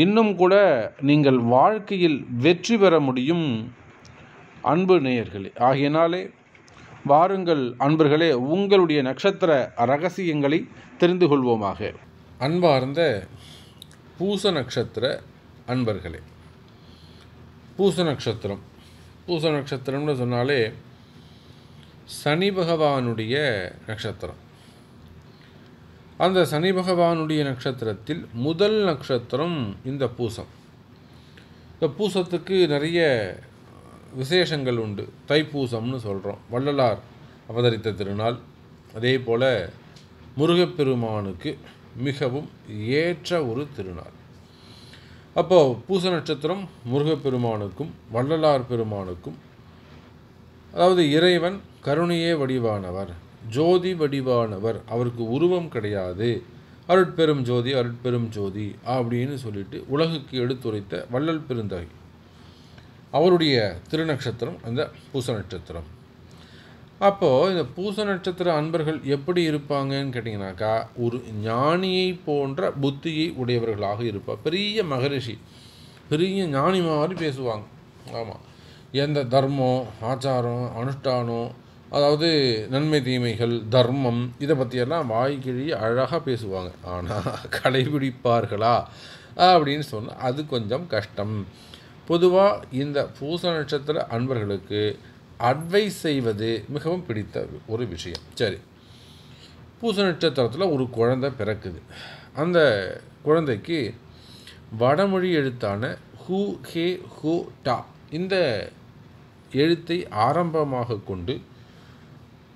இன்னும் கூட நீங்கள் வாழ்க்கையில் வெற்றி பெற முடியும் அன்பு நேயர்களே ஆகையினாலே வாருங்கள் அன்பர்களே உங்களுடைய நட்சத்திர ரகசியங்களை தெரிந்து கொள்வோமாக அன்பார்ந்த பூச நட்சத்திர அன்பர்களே பூச நட்சத்திரம் பூச நட்சத்திரம்னு சொன்னாலே சனி பகவானுடைய நட்சத்திரம் அந்த சனி பகவானுடைய நட்சத்திரத்தில் முதல் நட்சத்திரம் இந்த பூசம் இந்த பூசத்துக்கு நிறைய விசேஷங்கள் உண்டு தைப்பூசம்னு சொல்கிறோம் வள்ளலார் அவதரித்த திருநாள் அதே போல் முருகப்பெருமானுக்கு மிகவும் ஏற்ற ஒரு திருநாள் அப்போது பூச நட்சத்திரம் முருகப்பெருமானுக்கும் வள்ளலார் பெருமானுக்கும் அதாவது இறைவன் கருணையே வடிவானவர் ஜோதி வடிவானவர் அவருக்கு உருவம் கிடையாது அருட்பெரும் ஜோதி அருட்பெரும் ஜோதி அப்படின்னு சொல்லிட்டு உலகுக்கு எடுத்துரைத்த வள்ளல் பெருந்தகை அவருடைய திருநட்சத்திரம் அந்த பூச நட்சத்திரம் அப்போது இந்த பூச நட்சத்திர அன்பர்கள் எப்படி இருப்பாங்கன்னு கேட்டிங்கனாக்கா ஒரு ஞானியை போன்ற புத்தியை உடையவர்களாக இருப்பார் பெரிய மகரிஷி பெரிய ஞானி மாதிரி பேசுவாங்க ஆமாம் எந்த தர்மம் ஆச்சாரம் அனுஷ்டானம் அதாவது நன்மை தீமைகள் தர்மம் இதை பற்றியெல்லாம் வாய்க்கிழி அழகாக பேசுவாங்க ஆனால் கடைபிடிப்பார்களா அப்படின்னு சொன்னால் அது கொஞ்சம் கஷ்டம் பொதுவாக இந்த பூச நட்சத்திர அன்பர்களுக்கு அட்வைஸ் செய்வது மிகவும் பிடித்த ஒரு விஷயம் சரி பூச நட்சத்திரத்தில் ஒரு குழந்தை பிறக்குது அந்த குழந்தைக்கு வடமொழி எழுத்தான ஹூ ஹே ஹூ டா இந்த எழுத்தை ஆரம்பமாக கொண்டு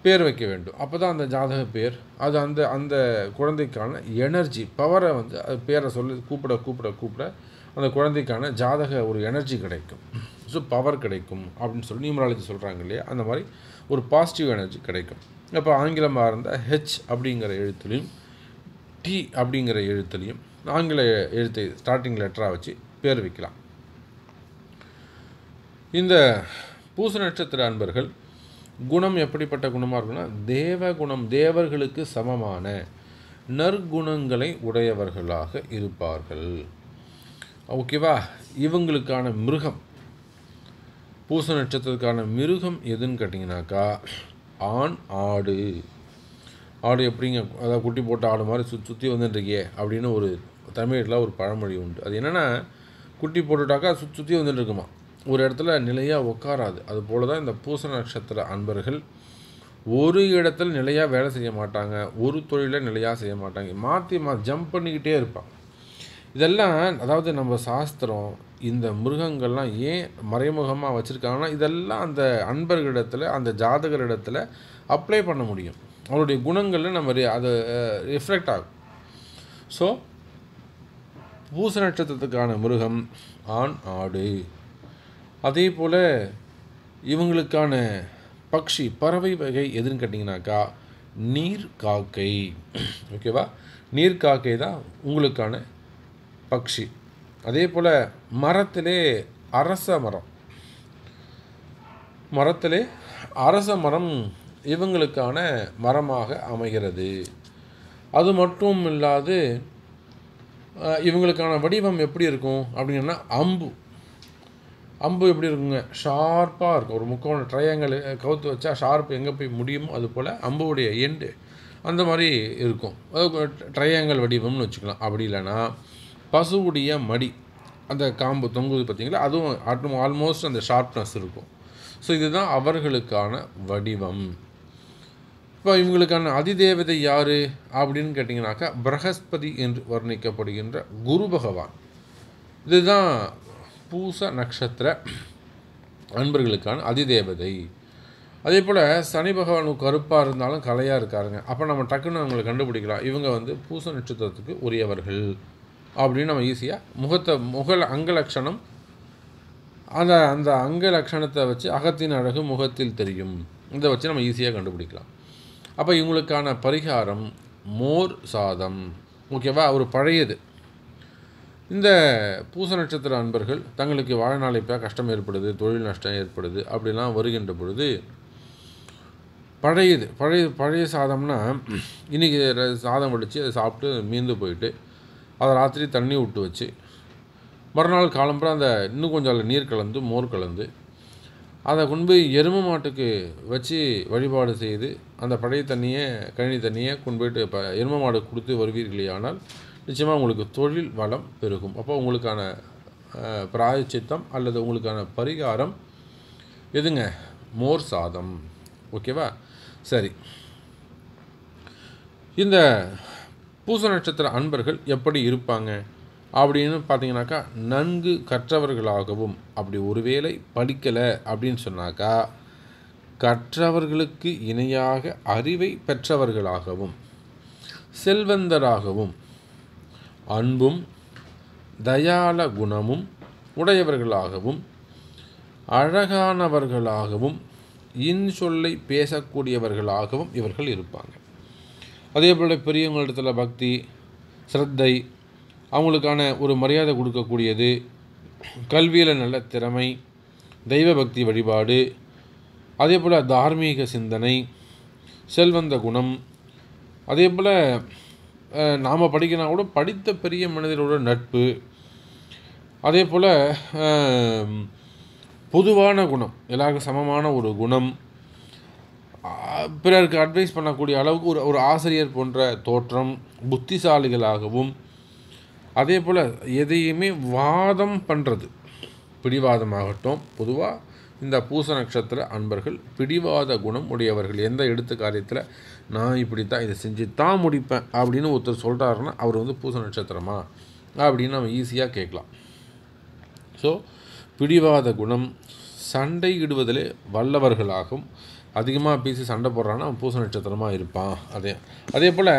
பேர் வைக்க வேண்டும் அப்போ தான் அந்த ஜாதக பேர் அது அந்த அந்த குழந்தைக்கான எனர்ஜி பவரை வந்து அது பேரை சொல்லி கூப்பிட கூப்பிட கூப்பிட அந்த குழந்தைக்கான ஜாதக ஒரு எனர்ஜி கிடைக்கும் ஸோ பவர் கிடைக்கும் அப்படின்னு சொல்லி நியூமராலஜி சொல்கிறாங்க இல்லையா அந்த மாதிரி ஒரு பாசிட்டிவ் எனர்ஜி கிடைக்கும் அப்போ ஆங்கிலமாக இருந்தால் ஹெச் அப்படிங்கிற எழுத்துலையும் டி அப்படிங்கிற எழுத்துலையும் ஆங்கில எழுத்தை ஸ்டார்டிங் லெட்டராக வச்சு பேர் வைக்கலாம் இந்த பூச நட்சத்திர அன்பர்கள் குணம் எப்படிப்பட்ட குணமாக இருக்குன்னா தேவ குணம் தேவர்களுக்கு சமமான நற்குணங்களை உடையவர்களாக இருப்பார்கள் ஓகேவா இவங்களுக்கான மிருகம் பூச நட்சத்திரத்துக்கான மிருகம் எதுன்னு கேட்டிங்கனாக்கா ஆண் ஆடு ஆடு எப்படிங்க அதாவது குட்டி போட்ட ஆடு மாதிரி சுற்றி சுற்றி வந்துட்டுருக்கியே அப்படின்னு ஒரு தமிழில் ஒரு பழமொழி உண்டு அது என்னென்னா குட்டி போட்டுட்டாக்கா சுற்றி சுற்றி வந்துட்டு இருக்குமா ஒரு இடத்துல நிலையாக உட்காராது அதுபோல தான் இந்த பூச நட்சத்திர அன்பர்கள் ஒரு இடத்துல நிலையாக வேலை செய்ய மாட்டாங்க ஒரு தொழிலை நிலையாக செய்ய மாட்டாங்க மாற்றி மா ஜம்ப் பண்ணிக்கிட்டே இருப்பாங்க இதெல்லாம் அதாவது நம்ம சாஸ்திரம் இந்த மிருகங்கள்லாம் ஏன் மறைமுகமாக வச்சுருக்காங்கன்னா இதெல்லாம் அந்த அன்பர்களிடத்தில் அந்த ஜாதகரிடத்தில் அப்ளை பண்ண முடியும் அவருடைய குணங்களில் நம்ம அதை ரிஃப்ளெக்ட் ஆகும் ஸோ பூச நட்சத்திரத்துக்கான மிருகம் ஆண் ஆடு அதே போல் இவங்களுக்கான பக்ஷி பறவை வகை எதுன்னு கேட்டிங்கனாக்கா நீர் காக்கை ஓகேவா நீர் காக்கை தான் உங்களுக்கான பக்ஷி அதே போல் மரத்திலே அரச மரம் மரத்திலே அரச மரம் இவங்களுக்கான மரமாக அமைகிறது அது மட்டும் இல்லாது இவங்களுக்கான வடிவம் எப்படி இருக்கும் அப்படின்னா அம்பு அம்பு எப்படி இருக்குங்க ஷார்ப்பாக இருக்கும் ஒரு முக்கோண ட்ரையாங்கல் கவுத்து வச்சா ஷார்ப் எங்கே போய் முடியுமோ அது போல் அம்புடைய எண்டு அந்த மாதிரி இருக்கும் அது ட்ரையாங்கல் வடிவம்னு வச்சுக்கலாம் அப்படி இல்லைன்னா பசுவுடைய மடி அந்த காம்பு தொங்குது பார்த்திங்களா அதுவும் ஆல்மோஸ்ட் அந்த ஷார்ப்னஸ் இருக்கும் ஸோ இதுதான் அவர்களுக்கான வடிவம் இப்போ இவங்களுக்கான அதிதேவதை யார் அப்படின்னு கேட்டிங்கனாக்கா பிரகஸ்பதி என்று வர்ணிக்கப்படுகின்ற குரு பகவான் இதுதான் பூச நட்சத்திர அன்பர்களுக்கான அதிதேவதை அதே போல் சனி பகவான் கருப்பாக இருந்தாலும் கலையாக இருக்காருங்க அப்போ நம்ம டக்குன்னு அவங்களை கண்டுபிடிக்கலாம் இவங்க வந்து பூச நட்சத்திரத்துக்கு உரியவர்கள் அப்படின்னு நம்ம ஈஸியாக முகத்தை முக அங்கலட்சணம் அந்த அந்த அங்க லட்சணத்தை வச்சு அகத்தின் அழகு முகத்தில் தெரியும் இதை வச்சு நம்ம ஈஸியாக கண்டுபிடிக்கலாம் அப்போ இவங்களுக்கான பரிகாரம் மோர் சாதம் ஓகேவா ஒரு பழையது இந்த பூச நட்சத்திர அன்பர்கள் தங்களுக்கு வாழ்நாள் இப்போ கஷ்டம் ஏற்படுது தொழில் நஷ்டம் ஏற்படுது அப்படிலாம் வருகின்ற பொழுது பழையது பழைய பழைய சாதம்னா இன்றைக்கி சாதம் வடித்து அதை சாப்பிட்டு மீந்து போயிட்டு அதை ராத்திரி தண்ணி விட்டு வச்சு மறுநாள் காலம்புற அந்த இன்னும் கொஞ்சம் அதில் நீர் கலந்து மோர் கலந்து அதை கொண்டு போய் எரும மாட்டுக்கு வச்சு வழிபாடு செய்து அந்த பழைய தண்ணியை கழனி தண்ணியை கொண்டு போயிட்டு இப்போ எரும மாடு கொடுத்து வருவீர்களே ஆனால் நிச்சயமாக உங்களுக்கு தொழில் வளம் பெருகும் அப்போ உங்களுக்கான பிராயச்சித்தம் அல்லது உங்களுக்கான பரிகாரம் எதுங்க மோர் சாதம் ஓகேவா சரி இந்த பூச நட்சத்திர அன்பர்கள் எப்படி இருப்பாங்க அப்படின்னு பார்த்தீங்கன்னாக்கா நன்கு கற்றவர்களாகவும் அப்படி ஒருவேளை படிக்கலை அப்படின்னு சொன்னாக்கா கற்றவர்களுக்கு இணையாக அறிவை பெற்றவர்களாகவும் செல்வந்தராகவும் அன்பும் தயால குணமும் உடையவர்களாகவும் அழகானவர்களாகவும் இன்சொல்லை பேசக்கூடியவர்களாகவும் இவர்கள் இருப்பாங்க அதே போல் பெரியவங்களிடத்தில் பக்தி ஸ்ரத்தை அவங்களுக்கான ஒரு மரியாதை கொடுக்கக்கூடியது கல்வியில் நல்ல திறமை தெய்வ பக்தி வழிபாடு அதே போல் தார்மீக சிந்தனை செல்வந்த குணம் அதே போல் நாம் படிக்கனா கூட படித்த பெரிய மனிதரோட நட்பு அதே போல் பொதுவான குணம் எல்லாருக்கும் சமமான ஒரு குணம் பிறருக்கு அட்வைஸ் பண்ணக்கூடிய அளவுக்கு ஒரு ஒரு ஆசிரியர் போன்ற தோற்றம் புத்திசாலிகளாகவும் அதே போல் எதையுமே வாதம் பண்ணுறது பிடிவாதமாகட்டும் பொதுவாக இந்த பூச நட்சத்திர அன்பர்கள் பிடிவாத குணம் உடையவர்கள் எந்த எடுத்து காரியத்தில் நான் இப்படி தான் இதை செஞ்சு தான் முடிப்பேன் அப்படின்னு ஒருத்தர் சொல்கிறாருன்னா அவர் வந்து பூச நட்சத்திரமா அப்படின்னு நம்ம ஈஸியாக கேட்கலாம் ஸோ பிடிவாத குணம் சண்டை இடுவதிலே வல்லவர்களாகும் அதிகமாக பேசி சண்டை போடுறான்னா பூச நட்சத்திரமாக இருப்பான் அதே அதே போல்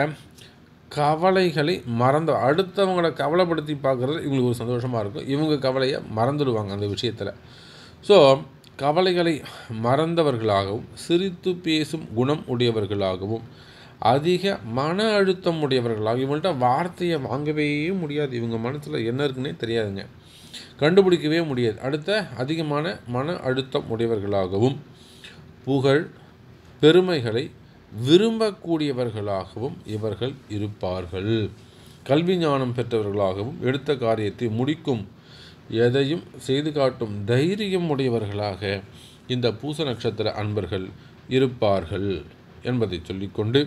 கவலைகளை மறந்து அடுத்தவங்களை கவலைப்படுத்தி பார்க்குறது இவங்களுக்கு ஒரு சந்தோஷமாக இருக்கும் இவங்க கவலையை மறந்துடுவாங்க அந்த விஷயத்தில் ஸோ கவலைகளை மறந்தவர்களாகவும் சிரித்து பேசும் குணம் உடையவர்களாகவும் அதிக மன அழுத்தம் உடையவர்களாகவும் இவங்கள்ட்ட வார்த்தையை வாங்கவே முடியாது இவங்க மனசில் என்ன இருக்குன்னே தெரியாதுங்க கண்டுபிடிக்கவே முடியாது அடுத்த அதிகமான மன அழுத்தம் உடையவர்களாகவும் புகழ் பெருமைகளை விரும்பக்கூடியவர்களாகவும் இவர்கள் இருப்பார்கள் கல்வி ஞானம் பெற்றவர்களாகவும் எடுத்த காரியத்தை முடிக்கும் எதையும் செய்து காட்டும் தைரியம் உடையவர்களாக இந்த பூச நட்சத்திர அன்பர்கள் இருப்பார்கள் என்பதை சொல்லிக்கொண்டு